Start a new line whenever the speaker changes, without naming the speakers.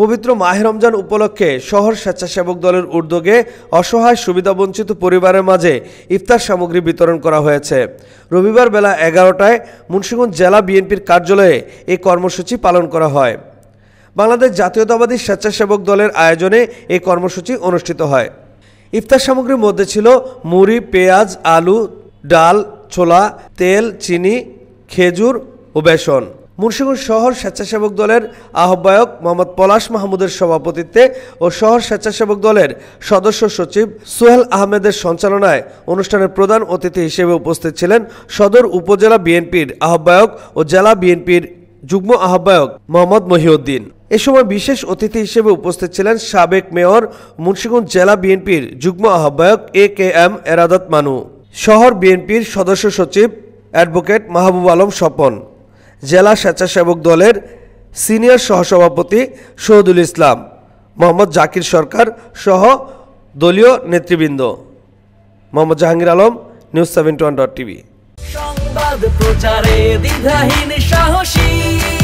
পবিত্র মাহে রমজান উপলক্ষে শহর স্বেচ্ছাসেবক দলের উদ্যোগে অসহায় সুবিধাবঞ্চিত পরিবারের মাঝে ইফতার সামগ্রী বিতরণ করা হয়েছে রবিবার বেলা এগারোটায় মুন্সিগঞ্জ জেলা বিএনপির কার্যালয়ে এই কর্মসূচি পালন করা হয় বাংলাদেশ জাতীয়তাবাদী স্বেচ্ছাসেবক দলের আয়োজনে এই কর্মসূচি অনুষ্ঠিত হয় ইফতার সামগ্রীর মধ্যে ছিল মুড়ি পেঁয়াজ আলু ডাল ছোলা তেল চিনি খেজুর ও বেসন মুন্সিগঞ্জ শহর স্বেচ্ছাসেবক দলের আহ্বায়ক মোহাম্মদ পলাশ মাহমুদের সভাপতিত্বে ও শহর স্বেচ্ছাসেবক দলের সদস্য সচিব সোহেল আহমেদের সঞ্চালনায় অনুষ্ঠানের প্রধান অতিথি হিসেবে উপস্থিত ছিলেন সদর উপজেলা বিএনপির আহ্বায়ক ও জেলা বিএনপির যুগ্ম আহ্বায়ক মোহাম্মদ মহিউদ্দিন এ সময় বিশেষ অতিথি হিসেবে উপস্থিত ছিলেন সাবেক মেয়র মুন্সিগঞ্জ জেলা বিএনপির যুগ্ম আহ্বায়ক এ কে এম এরাদত মানু শহর বিএনপির সদস্য সচিব অ্যাডভোকেট মাহবুব আলম স্বপন জেলা স্বেচ্ছাসেবক দলের সিনিয়র সহসভাপতি শহীদুল ইসলাম মোহাম্মদ জাকির সরকার সহ দলীয় নেতৃবৃন্দ Mohammad Jahangir Alam news seven one dot TV
সংবাদ প্রচারে দ্বিধাহীন সাহসী